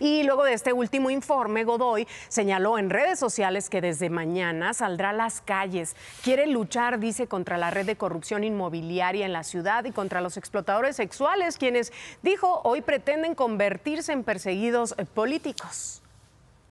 Y luego de este último informe, Godoy señaló en redes sociales que desde mañana saldrá a las calles. Quiere luchar, dice, contra la red de corrupción inmobiliaria en la ciudad y contra los explotadores sexuales, quienes, dijo, hoy pretenden convertirse en perseguidos eh, políticos.